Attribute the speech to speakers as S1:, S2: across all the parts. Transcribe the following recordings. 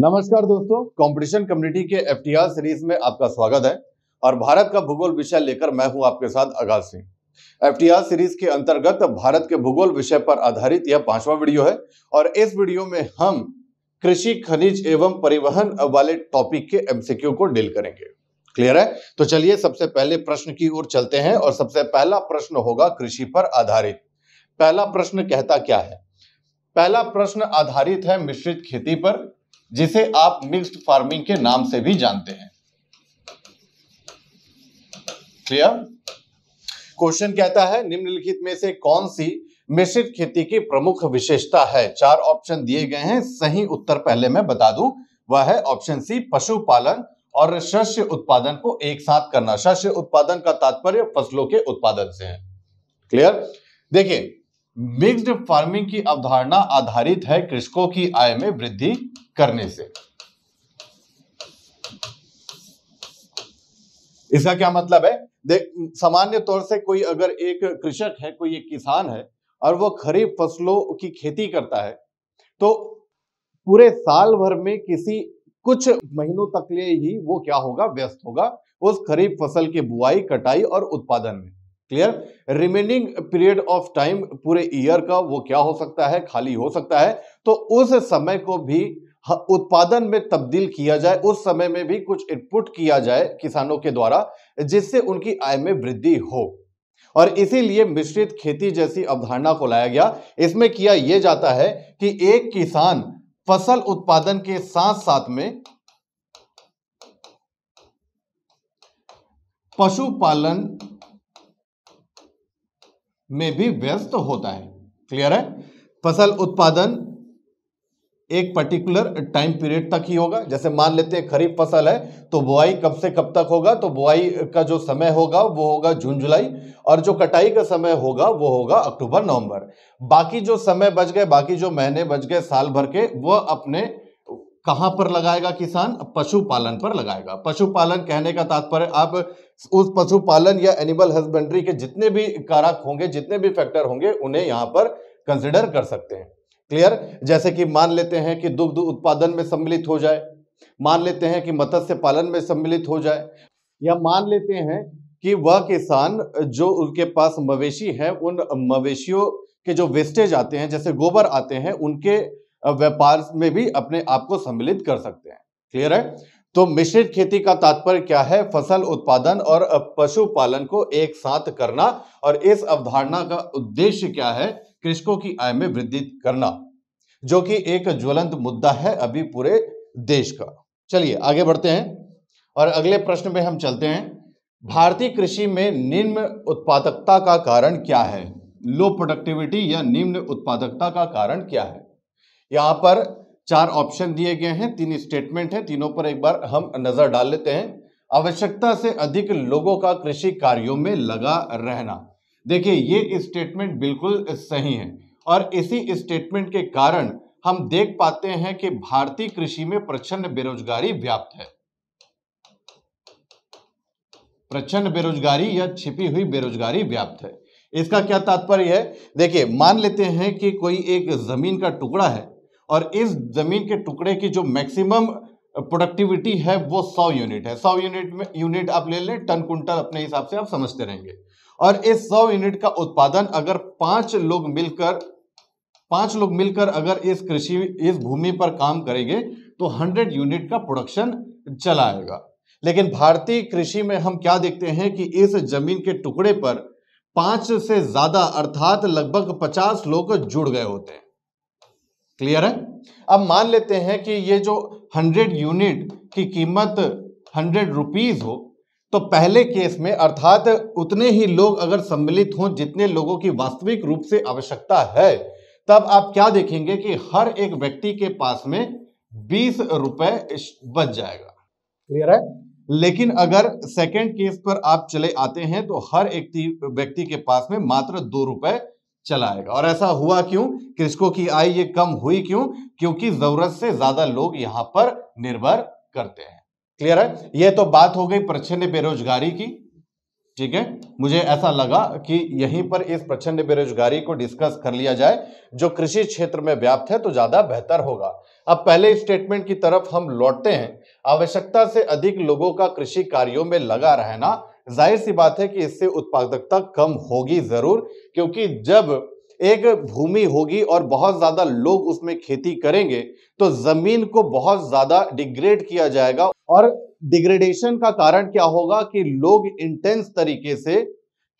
S1: नमस्कार दोस्तों competition community के एफ सीरीज में आपका स्वागत है और भारत का भूगोल विषय लेकर मैं हूं आपके साथ अगाज सिंह एफ सीरीज के अंतर्गत भारत के भूगोल विषय पर आधारित यह पांचवा वीडियो है और इस वीडियो में हम कृषि खनिज एवं परिवहन वाले टॉपिक के एमसीक्यू को डील करेंगे क्लियर है तो चलिए सबसे पहले प्रश्न की ओर चलते हैं और सबसे पहला प्रश्न होगा कृषि पर आधारित पहला प्रश्न कहता क्या है पहला प्रश्न आधारित है मिश्रित खेती पर जिसे आप मिक्स्ड फार्मिंग के नाम से भी जानते हैं क्लियर क्वेश्चन कहता है निम्नलिखित में से कौन सी मिश्रित खेती की प्रमुख विशेषता है चार ऑप्शन दिए गए हैं सही उत्तर पहले मैं बता दूं वह है ऑप्शन सी पशुपालन और शस्य उत्पादन को एक साथ करना शस्य उत्पादन का तात्पर्य फसलों के उत्पादन से है क्लियर देखिए मिक्स्ड फार्मिंग की अवधारणा आधारित है कृषकों की आय में वृद्धि करने से इसका क्या मतलब है देख सामान्य तौर से कोई अगर एक कृषक है कोई एक किसान है और वो खरीफ फसलों की खेती करता है तो पूरे साल भर में किसी कुछ महीनों तक लिए ही वो क्या होगा व्यस्त होगा उस खरीफ फसल की बुआई कटाई और उत्पादन में clear remaining period of time पूरे ईयर का वो क्या हो सकता है खाली हो सकता है तो उस समय को भी उत्पादन में तब्दील किया जाए उस समय में भी कुछ इनपुट किया जाए किसानों के द्वारा जिससे उनकी आय में वृद्धि हो और इसीलिए मिश्रित खेती जैसी अवधारणा को लाया गया इसमें किया यह जाता है कि एक किसान फसल उत्पादन के साथ साथ में पशुपालन में भी व्यस्त होता है क्लियर है फसल उत्पादन एक पर्टिकुलर टाइम पीरियड तक ही होगा जैसे मान लेते हैं खरीफ फसल है तो बुआई कब से कब तक होगा तो बुआई का जो समय होगा वो होगा जून जुलाई और जो कटाई का समय होगा वो होगा अक्टूबर नवंबर बाकी जो समय बच गए बाकी जो महीने बच गए साल भर के वह अपने कहां पर लगाएगा किसान पशुपालन पर लगाएगा पशुपालन कहने का तात्पर्य आप उस पशुपालन या एनिमल हस्बेंड्री के जितने भी कारक होंगे जितने भी फैक्टर होंगे उन्हें यहाँ पर कंसिडर कर सकते हैं क्लियर जैसे कि मान लेते हैं कि दुग्ध उत्पादन में सम्मिलित हो जाए मान लेते हैं कि मत्स्य पालन में सम्मिलित हो जाए या मान लेते हैं कि वह किसान जो उनके पास मवेशी हैं उन मवेशियों के जो वेस्टेज आते हैं जैसे गोबर आते हैं उनके व्यापार में भी अपने आप को सम्मिलित कर सकते हैं क्लियर है तो मिश्रित खेती का तात्पर्य क्या है फसल उत्पादन और पशुपालन को एक साथ करना और इस अवधारणा का उद्देश्य क्या है कृषकों की आय में वृद्धि करना जो कि एक ज्वलंत मुद्दा है अभी पूरे देश का चलिए आगे बढ़ते हैं और अगले प्रश्न में हम चलते हैं भारतीय कृषि में निम्न उत्पादकता का कारण क्या है लो प्रोडक्टिविटी या निम्न उत्पादकता का कारण क्या है यहां पर चार ऑप्शन दिए गए हैं तीन स्टेटमेंट है तीनों पर एक बार हम नजर डाल लेते हैं आवश्यकता से अधिक लोगों का कृषि कार्यों में लगा रहना देखिए ये स्टेटमेंट बिल्कुल सही है और इसी स्टेटमेंट के कारण हम देख पाते हैं कि भारतीय कृषि में प्रचंड बेरोजगारी व्याप्त है प्रचंड बेरोजगारी या छिपी हुई बेरोजगारी व्याप्त है इसका क्या तात्पर्य है देखिए मान लेते हैं कि कोई एक जमीन का टुकड़ा है और इस जमीन के टुकड़े की जो मैक्सिमम प्रोडक्टिविटी है वो सौ यूनिट है सौ यूनिट में यूनिट आप ले लें टन कुंटल अपने हिसाब से आप समझते रहेंगे और इस सौ यूनिट का उत्पादन अगर पांच लोग मिलकर पांच लोग मिलकर अगर इस कृषि इस भूमि पर काम करेंगे तो हंड्रेड यूनिट का प्रोडक्शन चलाएगा लेकिन भारतीय कृषि में हम क्या देखते हैं कि इस जमीन के टुकड़े पर पांच से ज्यादा अर्थात लगभग पचास लोग जुड़ गए होते हैं क्लियर है अब मान लेते हैं कि ये जो हंड्रेड यूनिट की कीमत हंड्रेड रुपीज हो तो पहले केस में अर्थात उतने ही लोग अगर सम्मिलित हों जितने लोगों की वास्तविक रूप से आवश्यकता है तब आप क्या देखेंगे कि हर एक व्यक्ति के पास में बीस रुपए बच जाएगा क्लियर है लेकिन अगर सेकंड केस पर आप चले आते हैं तो हर एक व्यक्ति के पास में मात्र दो रुपए चला आएगा और ऐसा हुआ क्यों कृषकों की आय ये कम हुई क्यों क्योंकि जरूरत से ज्यादा लोग यहां पर निर्भर करते हैं क्लियर है यह तो बात हो गई प्रचंड बेरोजगारी की ठीक है मुझे ऐसा लगा कि यहीं पर इस प्रचंड बेरोजगारी को डिस्कस कर लिया जाए जो कृषि क्षेत्र में व्याप्त है तो ज्यादा बेहतर होगा अब पहले स्टेटमेंट की तरफ हम लौटते हैं आवश्यकता से अधिक लोगों का कृषि कार्यों में लगा रहना जाहिर सी बात है कि इससे उत्पादकता कम होगी ज़रूर क्योंकि जब एक भूमि होगी और बहुत ज़्यादा लोग उसमें खेती करेंगे तो ज़मीन को बहुत ज़्यादा डिग्रेड किया जाएगा और डिग्रेडेशन का कारण क्या होगा कि लोग इंटेंस तरीके से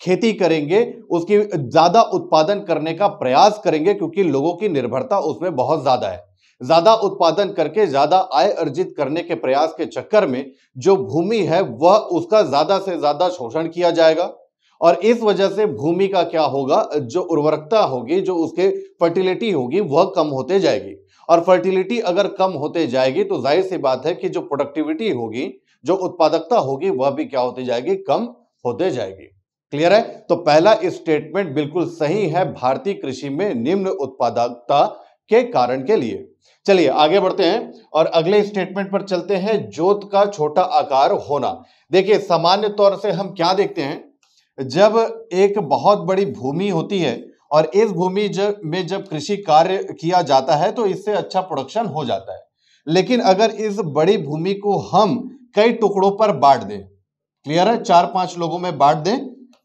S1: खेती करेंगे उसकी ज़्यादा उत्पादन करने का प्रयास करेंगे क्योंकि लोगों की निर्भरता उसमें बहुत ज़्यादा है ज्यादा उत्पादन करके ज्यादा आय अर्जित करने के प्रयास के चक्कर में जो भूमि है वह उसका ज्यादा से ज्यादा शोषण किया जाएगा और इस वजह से भूमि का क्या होगा जो उर्वरकता होगी जो उसके फर्टिलिटी होगी वह कम होते जाएगी और फर्टिलिटी अगर कम होते जाएगी तो जाहिर सी बात है कि जो प्रोडक्टिविटी होगी जो उत्पादकता होगी वह भी क्या होती जाएगी कम होते जाएगी क्लियर है तो पहला स्टेटमेंट बिल्कुल सही है भारतीय कृषि में निम्न उत्पादकता के कारण के लिए चलिए आगे बढ़ते हैं और अगले स्टेटमेंट पर चलते हैं जोत का छोटा आकार होना देखिए सामान्य तौर से हम क्या देखते हैं जब एक बहुत बड़ी भूमि होती है और इस भूमि जब में जब कृषि कार्य किया जाता है तो इससे अच्छा प्रोडक्शन हो जाता है लेकिन अगर इस बड़ी भूमि को हम कई टुकड़ों पर बांट दें क्लियर है चार पांच लोगों में बांट दें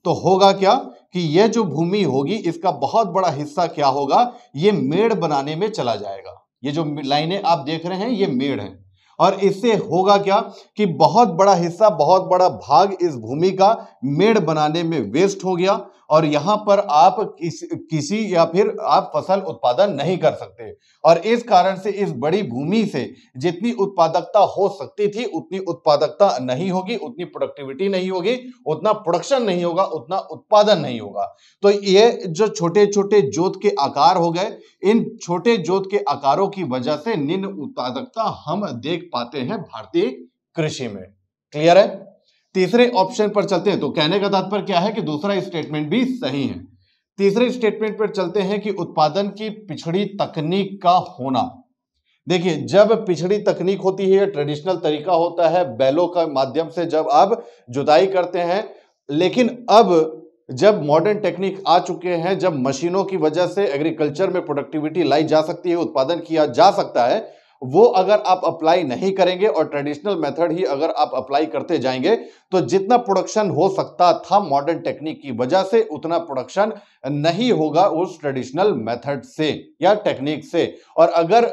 S1: तो होगा क्या कि यह जो भूमि होगी इसका बहुत बड़ा हिस्सा क्या होगा ये मेड़ बनाने में चला जाएगा ये जो लाइनें आप देख रहे हैं ये मेड़ हैं और इससे होगा क्या कि बहुत बड़ा हिस्सा बहुत बड़ा भाग इस भूमि का मेड़ बनाने में वेस्ट हो गया और यहाँ पर आप किस, किसी या फिर आप फसल उत्पादन नहीं कर सकते और इस कारण से इस बड़ी भूमि से जितनी उत्पादकता हो सकती थी उतनी उत्पादकता नहीं होगी उतनी प्रोडक्टिविटी नहीं होगी उतना प्रोडक्शन नहीं होगा उतना उत्पादन नहीं होगा तो ये जो छोटे छोटे जोत के आकार हो गए इन छोटे जोत के आकारों की वजह से निम्न उत्पादकता हम देख पाते हैं भारतीय कृषि में क्लियर है तीसरे ऑप्शन पर चलते हैं तो कहने का तात्पर्य क्या है कि दूसरा स्टेटमेंट भी सही है तीसरे स्टेटमेंट पर चलते हैं कि उत्पादन की पिछड़ी तकनीक का होना देखिए जब पिछड़ी तकनीक होती है ट्रेडिशनल तरीका होता है बैलों का माध्यम से जब आप जुताई करते हैं लेकिन अब जब मॉडर्न टेक्निक आ चुके हैं जब मशीनों की वजह से एग्रीकल्चर में प्रोडक्टिविटी लाई जा सकती है उत्पादन किया जा सकता है वो अगर आप अप्लाई नहीं करेंगे और ट्रेडिशनल मेथड ही अगर आप अप्लाई करते जाएंगे तो जितना प्रोडक्शन हो सकता था मॉडर्न टेक्निक की वजह से उतना प्रोडक्शन नहीं होगा उस ट्रेडिशनल मेथड से या टेक्निक से और अगर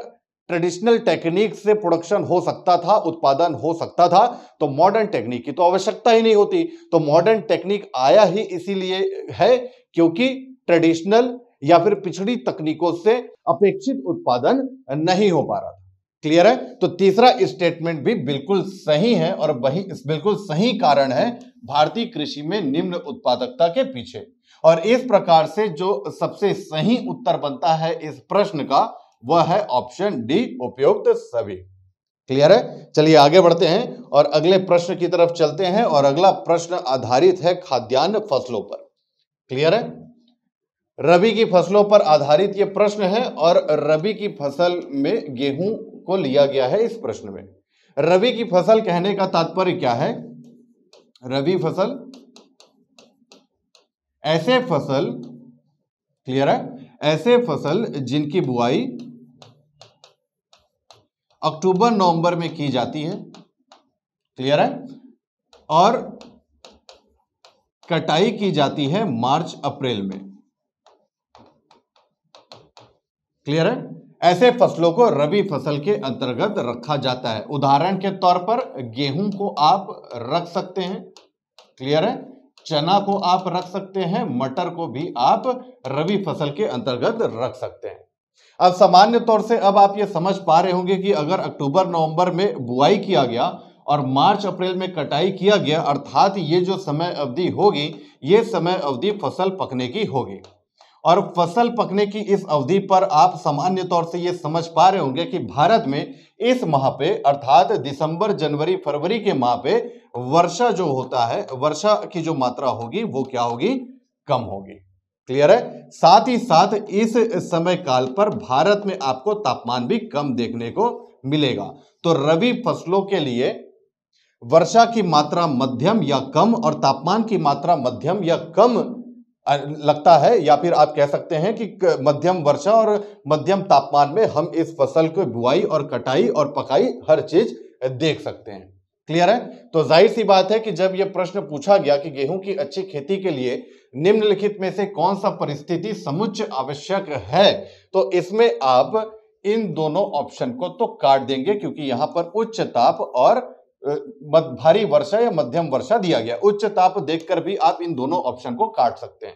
S1: ट्रेडिशनल टेक्निक से प्रोडक्शन हो सकता था उत्पादन हो सकता था तो मॉडर्न टेक्निक की तो आवश्यकता ही नहीं होती तो मॉडर्न टेक्निक आया ही इसीलिए है क्योंकि ट्रेडिशनल या फिर पिछड़ी तकनीकों से अपेक्षित उत्पादन नहीं हो पा रहा था क्लियर है तो तीसरा स्टेटमेंट भी बिल्कुल सही है और वही बिल्कुल सही कारण है भारतीय कृषि में निम्न उत्पादकता के पीछे और इस प्रकार से जो सबसे सही उत्तर बनता है इस प्रश्न का वह है ऑप्शन डी उपयुक्त सभी क्लियर है चलिए आगे बढ़ते हैं और अगले प्रश्न की तरफ चलते हैं और अगला प्रश्न आधारित है खाद्यान्न फसलों पर क्लियर है रबी की फसलों पर आधारित ये प्रश्न है और रबी की फसल में गेहूं को लिया गया है इस प्रश्न में रवि की फसल कहने का तात्पर्य क्या है रवि फसल ऐसे फसल क्लियर है ऐसे फसल जिनकी बुआई अक्टूबर नवंबर में की जाती है क्लियर है और कटाई की जाती है मार्च अप्रैल में क्लियर है ऐसे फसलों को रबी फसल के अंतर्गत रखा जाता है उदाहरण के तौर पर गेहूं को आप रख सकते हैं क्लियर है चना को आप रख सकते हैं मटर को भी आप रबी फसल के अंतर्गत रख सकते हैं अब सामान्य तौर से अब आप ये समझ पा रहे होंगे कि अगर अक्टूबर नवंबर में बुआई किया गया और मार्च अप्रैल में कटाई किया गया अर्थात ये जो समय अवधि होगी ये समय अवधि फसल पकने की होगी और फसल पकने की इस अवधि पर आप सामान्य तौर से ये समझ पा रहे होंगे कि भारत में इस माह पे अर्थात दिसंबर जनवरी फरवरी के माह पे वर्षा जो होता है वर्षा की जो मात्रा होगी वो क्या होगी कम होगी क्लियर है साथ ही साथ इस समय काल पर भारत में आपको तापमान भी कम देखने को मिलेगा तो रबी फसलों के लिए वर्षा की मात्रा मध्यम या कम और तापमान की मात्रा मध्यम या कम लगता है या फिर आप कह सकते हैं कि मध्यम वर्षा और मध्यम तापमान में हम इस फसल को बुआई और कटाई और पकाई हर चीज देख सकते हैं क्लियर है तो जाहिर सी बात है कि जब यह प्रश्न पूछा गया कि गेहूं की अच्छी खेती के लिए निम्नलिखित में से कौन सा परिस्थिति समुच्च आवश्यक है तो इसमें आप इन दोनों ऑप्शन को तो काट देंगे क्योंकि यहां पर उच्च ताप और मत भारी वर्षा या मध्यम वर्षा दिया गया उच्च ताप देखकर भी आप इन दोनों ऑप्शन को काट सकते हैं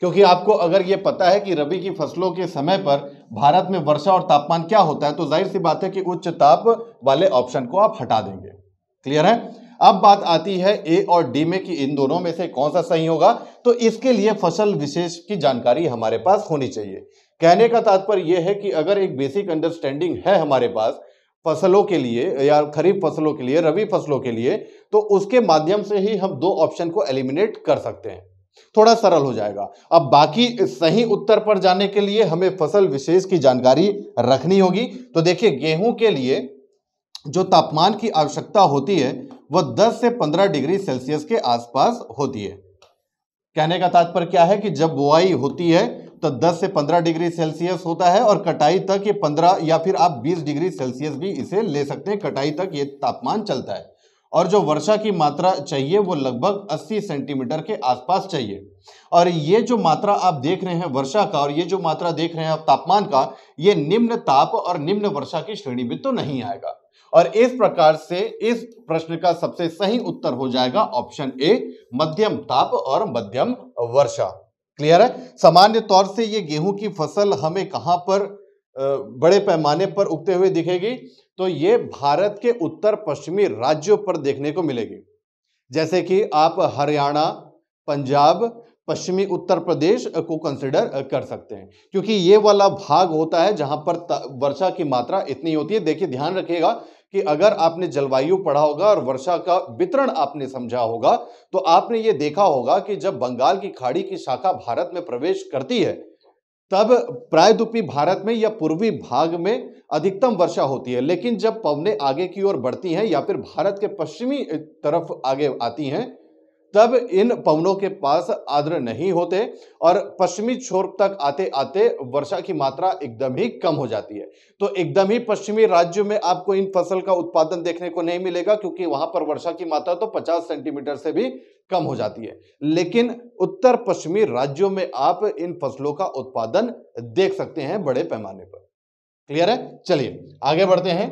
S1: क्योंकि आपको अगर यह पता है कि रबी की फसलों के समय पर भारत में वर्षा और तापमान क्या होता है तो जाहिर सी बात है कि उच्च ताप वाले ऑप्शन को आप हटा देंगे क्लियर है अब बात आती है ए और डी में कि इन दोनों में से कौन सा सही होगा तो इसके लिए फसल विशेष की जानकारी हमारे पास होनी चाहिए कहने का तात्पर्य यह है कि अगर एक बेसिक अंडरस्टैंडिंग है हमारे पास फसलों के लिए या खरीफ फसलों के लिए रबी फसलों के लिए तो उसके माध्यम से ही हम दो ऑप्शन को एलिमिनेट कर सकते हैं थोड़ा सरल हो जाएगा अब बाकी सही उत्तर पर जाने के लिए हमें फसल विशेष की जानकारी रखनी होगी तो देखिए गेहूं के लिए जो तापमान की आवश्यकता होती है वह 10 से 15 डिग्री सेल्सियस के आसपास होती है कहने का तात्पर्य क्या है कि जब बुआई होती है तो 10 से 15 डिग्री सेल्सियस होता है और कटाई तक ये 15 या फिर आप 20 डिग्री सेल्सियस भी इसे ले सकते हैं कटाई तक ये तापमान चलता है और जो वर्षा की मात्रा चाहिए वो लगभग 80 सेंटीमीटर के आसपास चाहिए और ये जो मात्रा आप देख रहे हैं वर्षा का और ये जो मात्रा देख रहे हैं आप तापमान का ये निम्न ताप और निम्न वर्षा की श्रेणी में तो नहीं आएगा और इस प्रकार से इस प्रश्न का सबसे सही उत्तर हो जाएगा ऑप्शन ए मध्यम ताप और मध्यम वर्षा क्लियर है सामान्य तौर से ये गेहूं की फसल हमें कहां पर बड़े पैमाने पर उगते हुए दिखेगी तो ये भारत के उत्तर पश्चिमी राज्यों पर देखने को मिलेगी जैसे कि आप हरियाणा पंजाब पश्चिमी उत्तर प्रदेश को कंसिडर कर सकते हैं क्योंकि ये वाला भाग होता है जहां पर वर्षा की मात्रा इतनी होती है देखिए ध्यान रखिएगा कि अगर आपने जलवायु पढ़ा होगा और वर्षा का वितरण आपने समझा होगा तो आपने ये देखा होगा कि जब बंगाल की खाड़ी की शाखा भारत में प्रवेश करती है तब प्रायद्वीपी भारत में या पूर्वी भाग में अधिकतम वर्षा होती है लेकिन जब पवने आगे की ओर बढ़ती हैं या फिर भारत के पश्चिमी तरफ आगे आती हैं तब इन पवनों के पास आर्द्र नहीं होते और पश्चिमी छोर तक आते आते वर्षा की मात्रा एकदम ही कम हो जाती है तो एकदम ही पश्चिमी राज्यों में आपको इन फसल का उत्पादन देखने को नहीं मिलेगा क्योंकि वहां पर वर्षा की मात्रा तो 50 सेंटीमीटर से भी कम हो जाती है लेकिन उत्तर पश्चिमी राज्यों में आप इन फसलों का उत्पादन देख सकते हैं बड़े पैमाने पर क्लियर है चलिए आगे बढ़ते हैं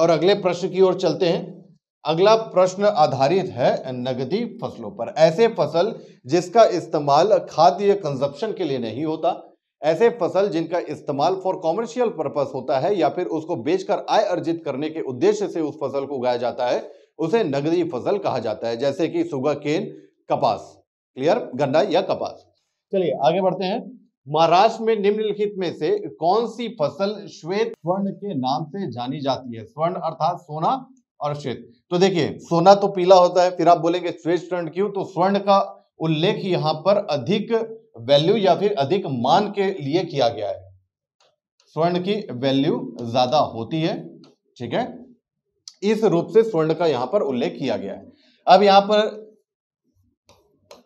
S1: और अगले प्रश्न की ओर चलते हैं अगला प्रश्न आधारित है नगदी फसलों पर ऐसे फसल जिसका इस्तेमाल खाद्य कंजप्शन के लिए नहीं होता ऐसे फसल जिनका इस्तेमाल फॉर कॉमर्शियल पर्पस होता है या फिर उसको बेचकर आय अर्जित करने के उद्देश्य से उस फसल को उगाया जाता है उसे नगदी फसल कहा जाता है जैसे कि सुगा केन कपास क्लियर गन्ना या कपास चलिए आगे बढ़ते हैं महाराष्ट्र में निम्नलिखित में से कौन सी फसल श्वेत स्वर्ण के नाम से जानी जाती है स्वर्ण अर्थात सोना और श्वेत तो देखिए सोना तो पीला होता है फिर आप बोलेंगे श्वेत स्वर्ण क्यों तो स्वर्ण का उल्लेख यहां पर अधिक वैल्यू या फिर अधिक मान के लिए किया गया है स्वर्ण की वैल्यू ज्यादा होती है ठीक है इस रूप से स्वर्ण का यहां पर उल्लेख किया गया है अब यहां पर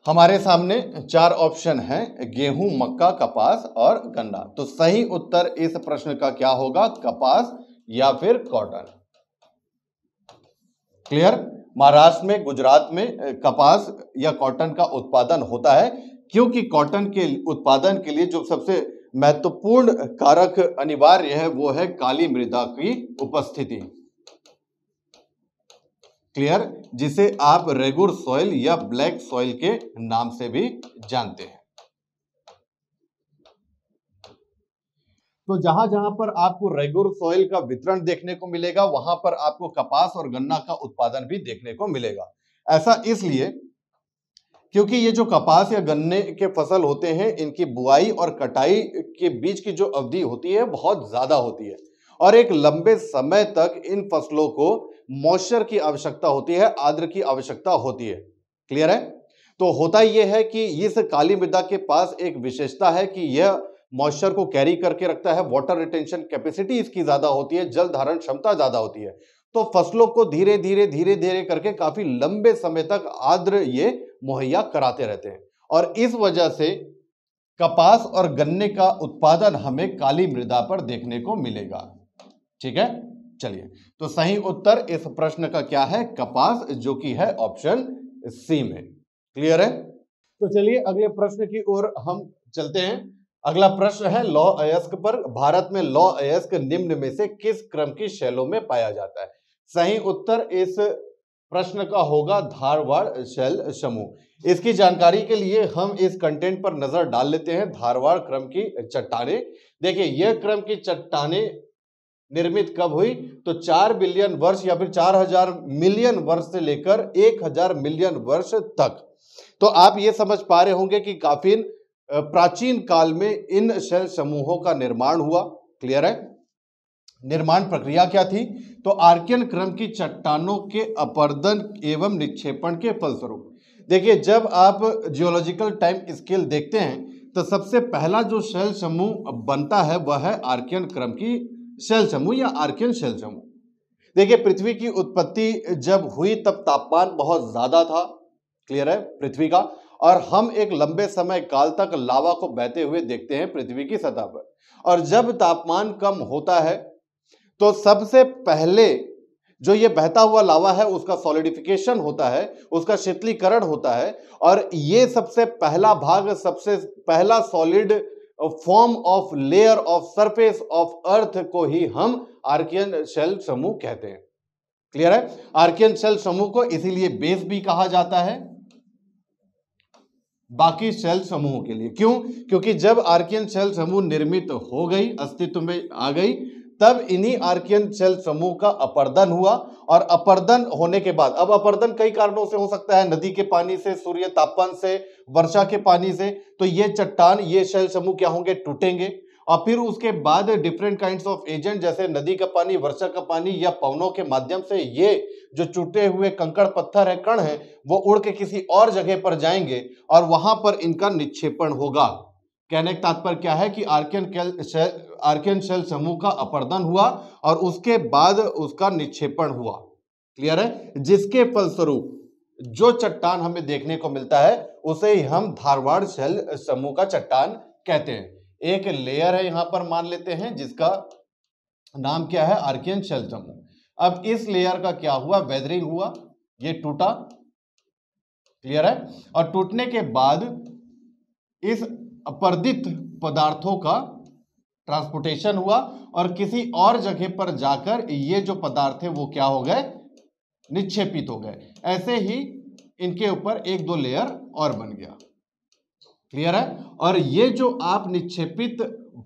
S1: हमारे सामने चार ऑप्शन हैं गेहूं मक्का कपास और गन्ना तो सही उत्तर इस प्रश्न का क्या होगा कपास या फिर कॉटन क्लियर महाराष्ट्र में गुजरात में कपास या कॉटन का उत्पादन होता है क्योंकि कॉटन के उत्पादन के लिए जो सबसे महत्वपूर्ण कारक अनिवार्य है वो है काली मृदा की उपस्थिति क्लियर जिसे आप रेगुर सॉइल या ब्लैक सॉइल के नाम से भी जानते हैं तो जहां जहां पर आपको रेगुर सॉइल का वितरण देखने को मिलेगा वहां पर आपको कपास और गन्ना का उत्पादन भी देखने को मिलेगा ऐसा इसलिए क्योंकि ये जो कपास या गन्ने के फसल होते हैं इनकी बुआई और कटाई के बीच की जो अवधि होती है बहुत ज़्यादा होती है और एक लंबे समय तक इन फसलों को मॉइस्चर की आवश्यकता होती है आर्द्र की आवश्यकता होती है क्लियर है तो होता यह है कि इस काली मृदा के पास एक विशेषता है कि यह मॉइस्चर को कैरी करके रखता है वाटर रिटेंशन कैपेसिटी इसकी ज़्यादा होती है जल धारण क्षमता ज़्यादा होती है तो फसलों को धीरे धीरे धीरे धीरे करके काफ़ी लंबे समय तक आर्द्र ये मुहैया कराते रहते हैं और इस वजह से कपास और गन्ने का उत्पादन हमें काली मृदा पर देखने को मिलेगा ठीक है चलिए तो सही उत्तर इस प्रश्न का क्या है कपास जो कि है ऑप्शन सी में क्लियर है तो चलिए अगले प्रश्न की ओर हम चलते हैं अगला प्रश्न है लौ अयस्क पर भारत में लौ अयस्क निम्न में से किस क्रम की शैलों में पाया जाता है सही उत्तर इस प्रश्न का होगा धारवाड़ शैल समूह इसकी जानकारी के लिए हम इस कंटेंट पर नजर डाल लेते हैं धारवाड़ क्रम की चट्टाने देखिए यह क्रम की चट्टाने निर्मित कब हुई तो चार बिलियन वर्ष या फिर चार हजार मिलियन वर्ष से लेकर एक हजार मिलियन वर्ष तक तो आप ये समझ पा रहे होंगे कि काफी प्राचीन काल में इन शैल समूहों का निर्माण हुआ क्लियर है निर्माण प्रक्रिया क्या थी तो आर्कियन क्रम की चट्टानों के अपर्दन एवं निक्षेपण के फलस्वरूप देखिए जब आप जियोलॉजिकल टाइम स्केल देखते हैं तो सबसे पहला जो शैल समूह बनता है वह है आर्कियन क्रम की शैल समूह या आर्कियन शैल समूह देखिए पृथ्वी की उत्पत्ति जब हुई तब तापमान बहुत ज़्यादा था क्लियर है पृथ्वी का और हम एक लंबे समय काल तक लावा को बहते हुए देखते हैं पृथ्वी की सतह पर और जब तापमान कम होता है तो सबसे पहले जो ये बहता हुआ लावा है उसका सॉलिडिफिकेशन होता है उसका शीतलीकरण होता है और ये सबसे पहला भाग सबसे पहला solid form of layer of surface of earth को ही हम आर्कियन शेल समूह कहते हैं क्लियर है आर्कियन शेल समूह को इसीलिए बेस भी कहा जाता है बाकी सेल समूहों के लिए क्यों क्योंकि जब आर्कियन सेल समूह निर्मित हो गई अस्तित्व में आ गई तब इन्हीं आर्कियन सेल समूह का अपर्दन हुआ और अपर्दन होने के बाद अब अपर्दन कई कारणों से हो सकता है नदी के पानी से सूर्य तापमान से वर्षा के पानी से तो ये चट्टान ये सेल समूह क्या होंगे टूटेंगे और फिर उसके बाद डिफरेंट काइंड ऑफ एजेंट जैसे नदी का पानी वर्षा का पानी या पवनों के माध्यम से ये जो टूटे हुए कंकड़ पत्थर है कण है वो उड़ के किसी और जगह पर जाएंगे और वहां पर इनका निक्षेपण होगा कहने का तात्पर्य क्या है कि आर्कियन आर्कियन शैल समूह का अपर्दन हुआ और उसके बाद उसका निक्षेपण हुआ क्लियर है जिसके फलस्वरूप जो चट्टान हमें देखने को मिलता है उसे ही हम धारवाड़ शैल समूह का चट्टान कहते हैं एक लेयर है यहां पर मान लेते हैं जिसका नाम क्या है आर्कियन शेल्टम अब इस लेयर का क्या हुआ वेदरिंग हुआ ये टूटा क्लियर है और टूटने के बाद इस अपर्दित पदार्थों का ट्रांसपोर्टेशन हुआ और किसी और जगह पर जाकर ये जो पदार्थ है वो क्या हो गए निक्षेपित हो गए ऐसे ही इनके ऊपर एक दो लेयर और बन गया क्लियर है और ये जो आप निक्षेपित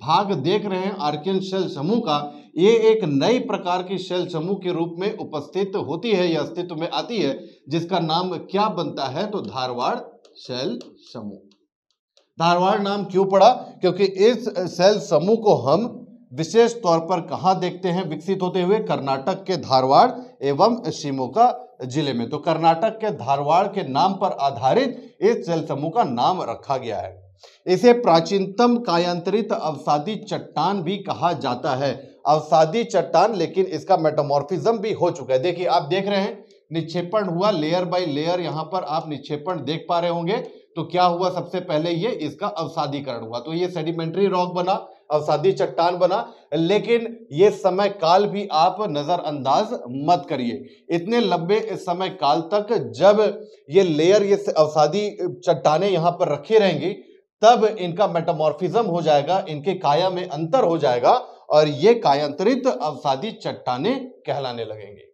S1: भाग देख रहे हैं आर्कियन सेल समूह का ये एक नई प्रकार की सेल समूह के रूप में उपस्थित होती है या अस्तित्व में आती है जिसका नाम क्या बनता है तो धारवाड़ सेल समूह धारवाड़ नाम क्यों पड़ा क्योंकि इस सेल समूह को हम विशेष तौर पर कहाँ देखते हैं विकसित होते हुए कर्नाटक के धारवाड़ एवं शिमोका जिले में तो कर्नाटक के धारवाड़ के नाम पर आधारित इस जल समूह का नाम रखा गया है इसे प्राचीनतम कायांतरित अवसादी चट्टान भी कहा जाता है अवसादी चट्टान लेकिन इसका मेटामॉर्फिज्म भी हो चुका है देखिए आप देख रहे हैं निक्षेपण हुआ लेयर बाय लेयर यहां पर आप निक्षेपण देख पा रहे होंगे तो क्या हुआ सबसे पहले ये इसका अवसादीकरण हुआ तो ये सेडिमेंट्री रॉक बना अवसादी चट्टान बना लेकिन ये समय काल भी आप नज़रअंदाज मत करिए इतने लंबे समय काल तक जब ये लेयर ये अवसादी चट्टाने यहाँ पर रखी रहेंगी तब इनका मेटामॉर्फिज्म हो जाएगा इनके काया में अंतर हो जाएगा और ये कायांतरित अवसादी चट्टाने कहलाने लगेंगे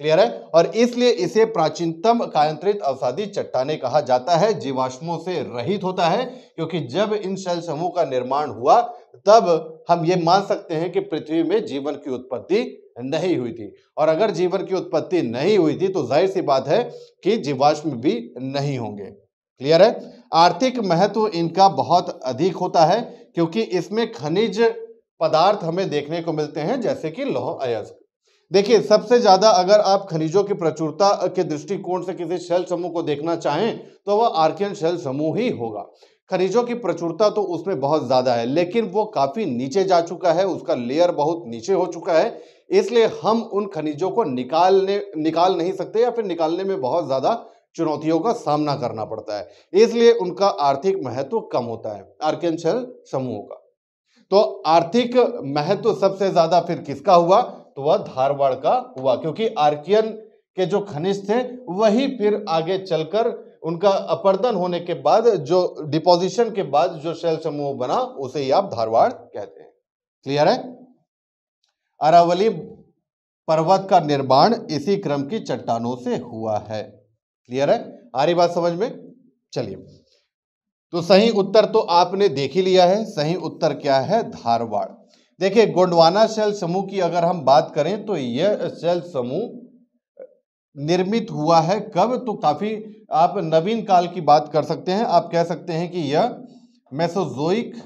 S1: क्लियर है और इसलिए इसे प्राचीनतम कायांतरित अवसादी चट्टाने कहा जाता है जीवाश्मों से रहित होता है क्योंकि जब इन शैल समूह का निर्माण हुआ तब हम ये मान सकते हैं कि पृथ्वी में जीवन की उत्पत्ति नहीं हुई थी और अगर जीवन की उत्पत्ति नहीं हुई थी तो जाहिर सी बात है कि जीवाश्म भी नहीं होंगे क्लियर है आर्थिक महत्व इनका बहुत अधिक होता है क्योंकि इसमें खनिज पदार्थ हमें देखने को मिलते हैं जैसे कि लौह अयस्क देखिए सबसे ज्यादा अगर आप खनिजों की प्रचुरता के दृष्टिकोण से किसी शैल समूह को देखना चाहें तो वह आर्कियन शैल समूह ही होगा खनिजों की प्रचुरता तो उसमें बहुत ज़्यादा है लेकिन वो काफ़ी नीचे जा चुका है उसका लेयर बहुत नीचे हो चुका है इसलिए हम उन खनिजों को निकालने निकाल नहीं सकते या फिर निकालने में बहुत ज़्यादा चुनौतियों का सामना करना पड़ता है इसलिए उनका आर्थिक महत्व कम होता है आर्केंशल समूहों का तो आर्थिक महत्व सबसे ज्यादा फिर किसका हुआ तो वह धारवाड़ का हुआ क्योंकि आर्कियन के जो खनिज थे वही फिर आगे चलकर उनका अपर्दन होने के बाद जो डिपोजिशन के बाद जो शैल समूह बना उसे ही आप धारवाड़ कहते हैं क्लियर है अरावली पर्वत का निर्माण इसी क्रम की चट्टानों से हुआ है क्लियर है आ रही बात समझ में चलिए तो सही उत्तर तो आपने देख ही लिया है सही उत्तर क्या है धारवाड़ देखिए गोंडवाना शैल समूह की अगर हम बात करें तो यह शैल समूह निर्मित हुआ है कब तो काफ़ी आप नवीन काल की बात कर सकते हैं आप कह सकते हैं कि यह मेसोजोइक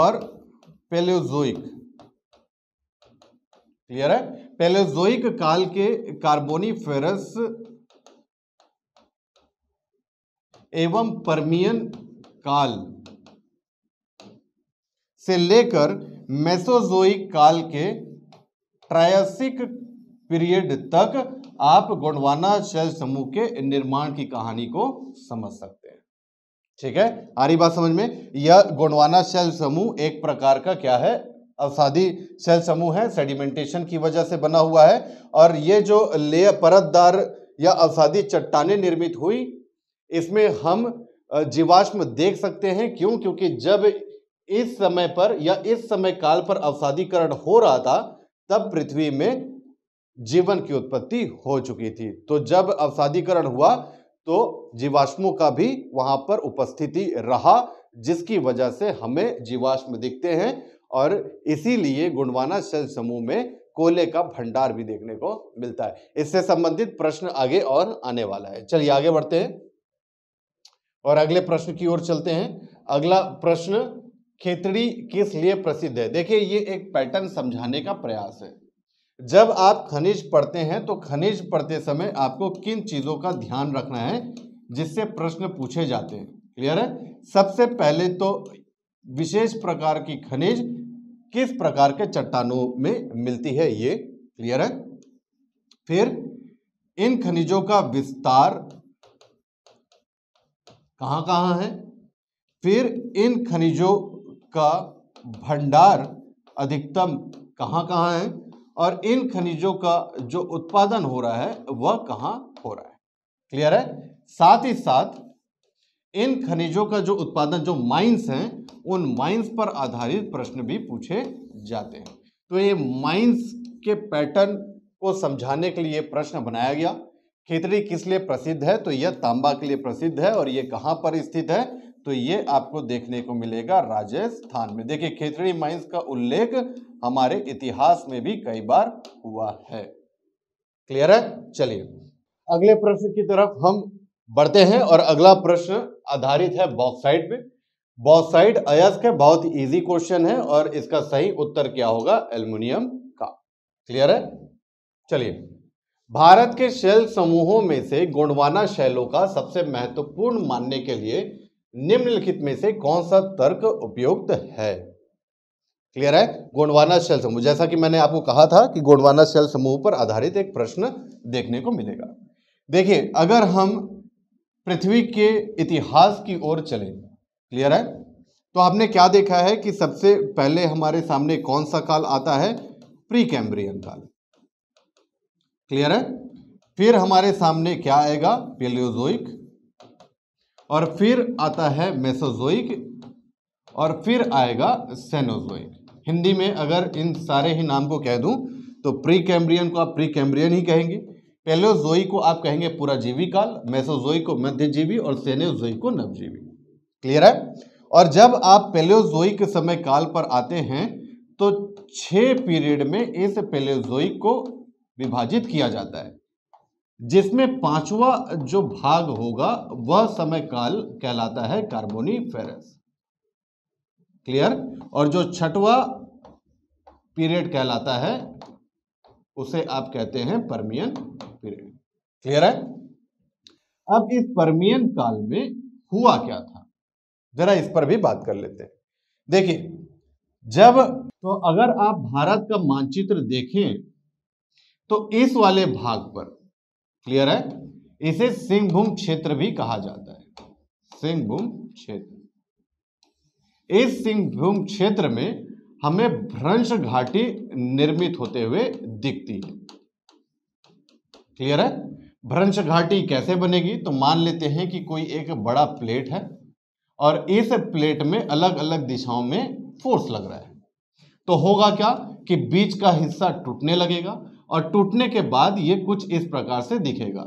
S1: और पेलेजोइक क्लियर है पेलोजोइक काल के कार्बोनीफेरस एवं परमियन काल से लेकर मेसोजोइक काल के ट्रायसिक पीरियड तक आप गोंडवाना शैल समूह के निर्माण की कहानी को समझ सकते हैं ठीक है आ रही बात समझ में यह गोंडवाना शैल समूह एक प्रकार का क्या है अवसादी शैल समूह है सेडिमेंटेशन की वजह से बना हुआ है और ये जो ले परतदार या अवसादी चट्टाने निर्मित हुई इसमें हम जीवाश्म देख सकते हैं क्यों क्योंकि जब इस समय पर या इस समय काल पर अवसादीकरण हो रहा था तब पृथ्वी में जीवन की उत्पत्ति हो चुकी थी तो जब अवसादीकरण हुआ तो जीवाश्मों का भी वहां पर उपस्थिति रहा जिसकी वजह से हमें जीवाश्म दिखते हैं और इसीलिए गुणवाना शल समूह में कोले का भंडार भी देखने को मिलता है इससे संबंधित प्रश्न आगे और आने वाला है चलिए आगे बढ़ते हैं और अगले प्रश्न की ओर चलते हैं अगला प्रश्न खेतड़ी किस लिए प्रसिद्ध है देखिए ये एक पैटर्न समझाने का प्रयास है जब आप खनिज पढ़ते हैं तो खनिज पढ़ते समय आपको किन चीज़ों का ध्यान रखना है जिससे प्रश्न पूछे जाते हैं क्लियर है सबसे पहले तो विशेष प्रकार की खनिज किस प्रकार के चट्टानों में मिलती है ये क्लियर है फिर इन खनिजों का विस्तार कहां कहां है फिर इन खनिजों का भंडार अधिकतम कहाँ कहाँ है और इन खनिजों का जो उत्पादन हो रहा है वह कहाँ हो रहा है क्लियर है साथ ही साथ इन खनिजों का जो उत्पादन जो माइंस हैं उन माइंस पर आधारित प्रश्न भी पूछे जाते हैं तो ये माइंस के पैटर्न को समझाने के लिए प्रश्न बनाया गया खेतरी किस लिए प्रसिद्ध है तो यह तांबा के लिए प्रसिद्ध है और ये कहाँ पर स्थित है तो ये आपको देखने को मिलेगा राजस्थान में देखिए खेतड़ी माइंस का उल्लेख हमारे इतिहास में भी कई बार हुआ है क्लियर है चलिए अगले प्रश्न की तरफ हम बढ़ते हैं और अगला प्रश्न आधारित है बॉक्साइड पे बॉक्साइड अयस्क है बहुत इजी क्वेश्चन है और इसका सही उत्तर क्या होगा एल्यूमिनियम का क्लियर है चलिए भारत के शैल समूहों में से गोंडवाना शैलों का सबसे महत्वपूर्ण मानने के लिए निम्नलिखित में से कौन सा तर्क उपयुक्त है क्लियर है गोंडवाना शैल समूह जैसा कि मैंने आपको कहा था कि गोंडवाना शैल समूह पर आधारित एक प्रश्न देखने को मिलेगा देखिए अगर हम पृथ्वी के इतिहास की ओर चले क्लियर है तो आपने क्या देखा है कि सबसे पहले हमारे सामने कौन सा काल आता है प्री कैम्ब्रियन काल क्लियर है फिर हमारे सामने क्या आएगा पेलियोजोइक और फिर आता है मेसोजोइक और फिर आएगा सेनोजोइक हिंदी में अगर इन सारे ही नाम को कह दूं तो प्री कैम्ब्रियन को आप प्री कैम्ब्रियन ही कहेंगे पेलोजोई को आप कहेंगे पूरा जीवी काल मेसोजोई को मध्यजीवी और सेनोजोई को नवजीवी क्लियर है और जब आप पेलोजोई के समय काल पर आते हैं तो छह पीरियड में इस पेलोजोई को विभाजित किया जाता है जिसमें पांचवा जो भाग होगा वह समय काल कहलाता है कार्बोनी फेरस क्लियर और जो छठवा पीरियड कहलाता है उसे आप कहते हैं परमियन पीरियड क्लियर है अब इस परमियन काल में हुआ क्या था जरा इस पर भी बात कर लेते हैं देखिए जब तो अगर आप भारत का मानचित्र देखें तो इस वाले भाग पर क्लियर है इसे सिंहभूम क्षेत्र भी कहा जाता है सिंहभूम क्षेत्र इस सिंहभूम क्षेत्र में हमें भ्रंश घाटी निर्मित होते हुए दिखती है क्लियर है भ्रंश घाटी कैसे बनेगी तो मान लेते हैं कि कोई एक बड़ा प्लेट है और इस प्लेट में अलग अलग दिशाओं में फोर्स लग रहा है तो होगा क्या कि बीच का हिस्सा टूटने लगेगा और टूटने के बाद ये कुछ इस प्रकार से दिखेगा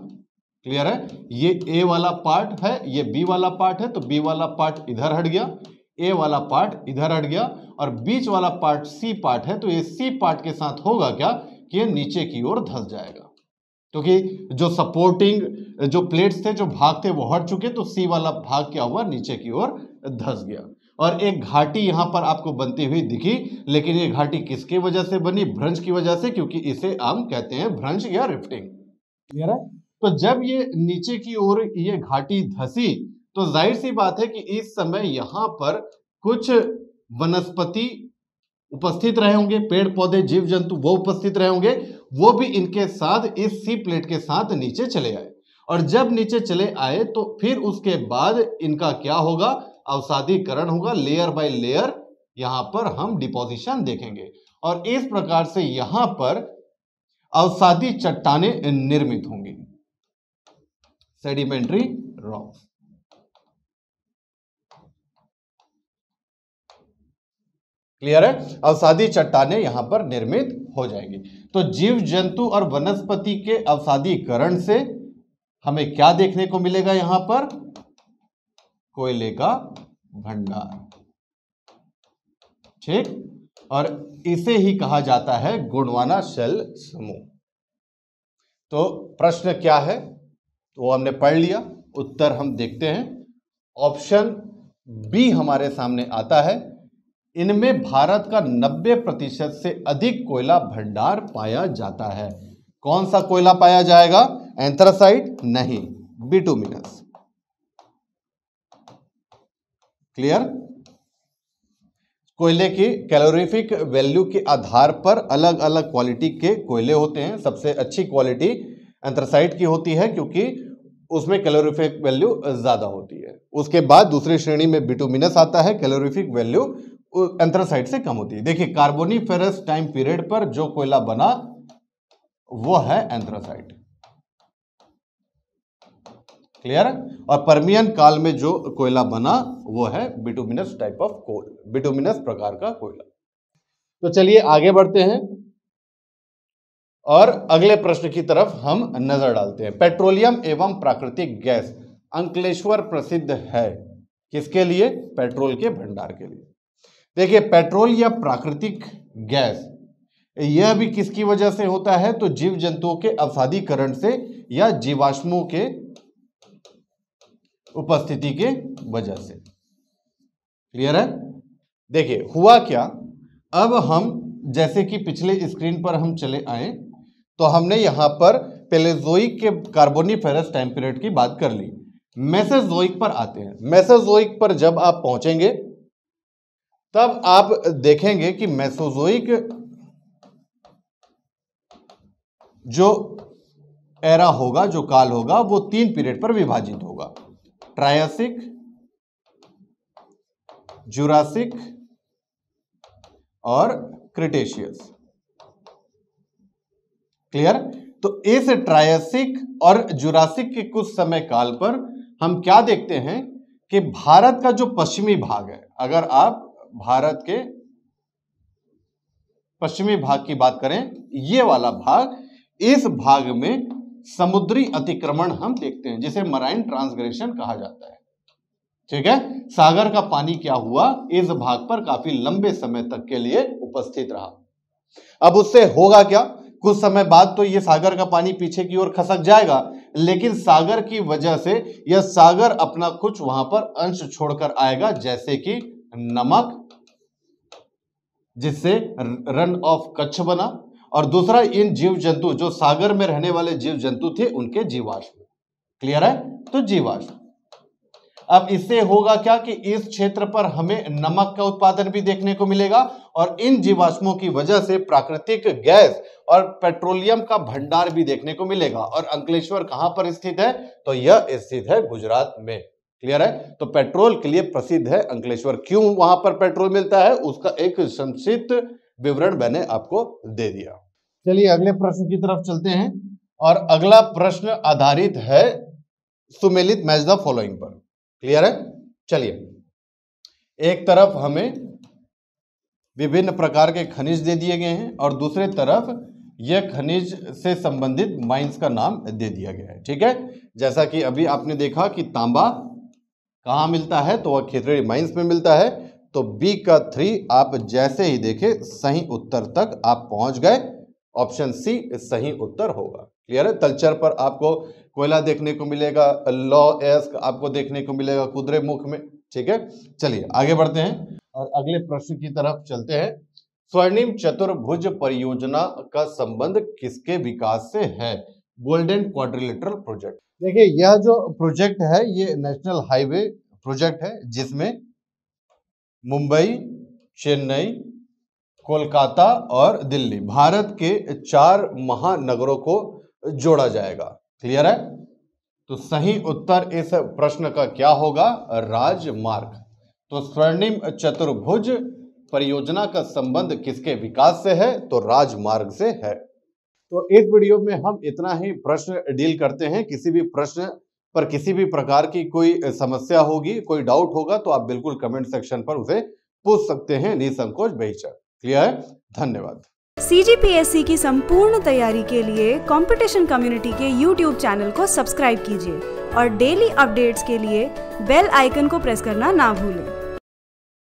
S1: क्लियर है ये ए वाला पार्ट है ये बी वाला पार्ट है तो बी वाला पार्ट इधर हट गया ए वाला पार्ट इधर हट गया और बीच वाला पार्ट सी पार्ट है तो ये सी पार्ट के साथ होगा क्या कि ये नीचे की ओर धस जाएगा क्योंकि जो सपोर्टिंग जो प्लेट्स थे जो भाग थे वो हट चुके तो सी वाला भाग क्या हुआ नीचे की ओर धस गया और एक घाटी यहाँ पर आपको बनती हुई दिखी लेकिन ये घाटी किसकी वजह से बनी भ्रंश की वजह से क्योंकि इसे हम कहते हैं भ्रंश या रिफ्टिंग क्लियर है तो जब ये नीचे की ओर ये घाटी धसी तो जाहिर सी बात है कि इस समय यहाँ पर कुछ वनस्पति उपस्थित रहे होंगे पेड़ पौधे जीव जंतु वो उपस्थित रहे होंगे वो भी इनके साथ इस सी प्लेट के साथ नीचे चले आए और जब नीचे चले आए तो फिर उसके बाद इनका क्या होगा अवसादीकरण होगा लेयर बाय लेयर यहां पर हम डिपोजिशन देखेंगे और इस प्रकार से यहां पर अवसादी चट्टाने निर्मित होंगी सेडिमेंट्री रॉक्स क्लियर है अवसादी चट्टाने यहां पर निर्मित हो जाएंगी तो जीव जंतु और वनस्पति के अवसादीकरण से हमें क्या देखने को मिलेगा यहां पर कोयले का भंडार ठीक और इसे ही कहा जाता है गुणवाना शैल समूह तो प्रश्न क्या है तो वो हमने पढ़ लिया उत्तर हम देखते हैं ऑप्शन बी हमारे सामने आता है इनमें भारत का 90 प्रतिशत से अधिक कोयला भंडार पाया जाता है कौन सा कोयला पाया जाएगा एंथ्रासाइट नहीं बीटूमिनस क्लियर कोयले की कैलोरीफिक वैल्यू के आधार पर अलग अलग क्वालिटी के कोयले होते हैं सबसे अच्छी क्वालिटी एंथ्रासाइट की होती है क्योंकि उसमें कैलोरीफिक वैल्यू ज़्यादा होती है उसके बाद दूसरी श्रेणी में बिटोमिनस आता है कैलोरीफिक वैल्यू एंथ्रासाइट से कम होती है देखिए कार्बोनी टाइम पीरियड पर जो कोयला बना वो है एंथ्रासाइट क्लियर और परमियन काल में जो कोयला बना वो है bituminous type of coal bituminous प्रकार का कोयला तो चलिए आगे बढ़ते हैं और अगले प्रश्न की तरफ हम नजर डालते हैं पेट्रोलियम एवं प्राकृतिक गैस अंकलेश्वर प्रसिद्ध है किसके लिए पेट्रोल के भंडार के लिए देखिए पेट्रोल या प्राकृतिक गैस यह भी किसकी वजह से होता है तो जीव जंतुओं के असाधीकरण से या जीवाश्मों के उपस्थिति के वजह से क्लियर है देखिए हुआ क्या अब हम जैसे कि पिछले स्क्रीन पर हम चले आए तो हमने यहां पर पेलेजोइक के कार्बोनी फेरस टाइम पीरियड की बात कर ली मैसेजोइक पर आते हैं मैसेजोइक पर जब आप पहुंचेंगे तब आप देखेंगे कि मैसोजोइक जो एरा होगा जो काल होगा वो तीन पीरियड पर विभाजित होगा ट्रायसिक जुरासिक और क्रिटेशियस क्लियर तो इस ट्रायसिक और जुरासिक के कुछ समय काल पर हम क्या देखते हैं कि भारत का जो पश्चिमी भाग है अगर आप भारत के पश्चिमी भाग की बात करें ये वाला भाग इस भाग में समुद्री अतिक्रमण हम देखते हैं जिसे मराइन ट्रांसग्रेशन कहा जाता है ठीक है सागर का पानी क्या हुआ इस भाग पर काफी लंबे समय तक के लिए उपस्थित रहा अब उससे होगा क्या कुछ समय बाद तो ये सागर का पानी पीछे की ओर खसक जाएगा लेकिन सागर की वजह से यह सागर अपना कुछ वहां पर अंश छोड़कर आएगा जैसे कि नमक जिससे रन ऑफ कच्छ बना और दूसरा इन जीव जंतु जो सागर में रहने वाले जीव जंतु थे उनके जीवाश्म क्लियर है तो जीवाश्म अब इससे होगा क्या कि इस क्षेत्र पर हमें नमक का उत्पादन भी देखने को मिलेगा और इन जीवाश्मों की वजह से प्राकृतिक गैस और पेट्रोलियम का भंडार भी देखने को मिलेगा और अंकलेश्वर कहां पर स्थित है तो यह स्थित है गुजरात में क्लियर है तो पेट्रोल के लिए प्रसिद्ध है अंकलेश्वर क्यों वहां पर पेट्रोल मिलता है उसका एक संक्षिप्त विवरण मैंने आपको दे दिया चलिए अगले प्रश्न की तरफ चलते हैं और अगला प्रश्न आधारित है सुमेलित मैच द फॉलोइंग पर क्लियर है चलिए एक तरफ हमें विभिन्न प्रकार के खनिज दे दिए गए हैं और दूसरे तरफ यह खनिज से संबंधित माइंस का नाम दे दिया गया है ठीक है जैसा कि अभी आपने देखा कि तांबा कहाँ मिलता है तो वह खेतरे माइंस में मिलता है तो बी का थ्री आप जैसे ही देखें सही उत्तर तक आप पहुंच गए ऑप्शन सी सही उत्तर होगा क्लियर है तलचर पर आपको कोयला देखने को मिलेगा लॉ एस्क आपको देखने को मिलेगा कुदरे मुख में ठीक है चलिए आगे बढ़ते हैं और अगले प्रश्न की तरफ चलते हैं स्वर्णिम चतुर्भुज परियोजना का संबंध किसके विकास से है गोल्डन क्वाड्रिलेटर प्रोजेक्ट देखिए यह जो प्रोजेक्ट है ये नेशनल हाईवे प्रोजेक्ट है जिसमें मुंबई चेन्नई कोलकाता और दिल्ली भारत के चार महानगरों को जोड़ा जाएगा क्लियर है तो सही उत्तर इस प्रश्न का क्या होगा राजमार्ग तो स्वर्णिम चतुर्भुज परियोजना का संबंध किसके विकास से है तो राजमार्ग से है तो इस वीडियो में हम इतना ही प्रश्न डील करते हैं किसी भी प्रश्न पर किसी भी प्रकार की कोई समस्या होगी कोई डाउट होगा तो आप बिल्कुल कमेंट सेक्शन पर उसे पूछ सकते हैं निसंकोच बेहिचक क्लियर है धन्यवाद सी की संपूर्ण तैयारी के लिए कंपटीशन कम्युनिटी के YouTube चैनल को सब्सक्राइब कीजिए और डेली अपडेट्स के लिए बेल आइकन को प्रेस करना ना भूलें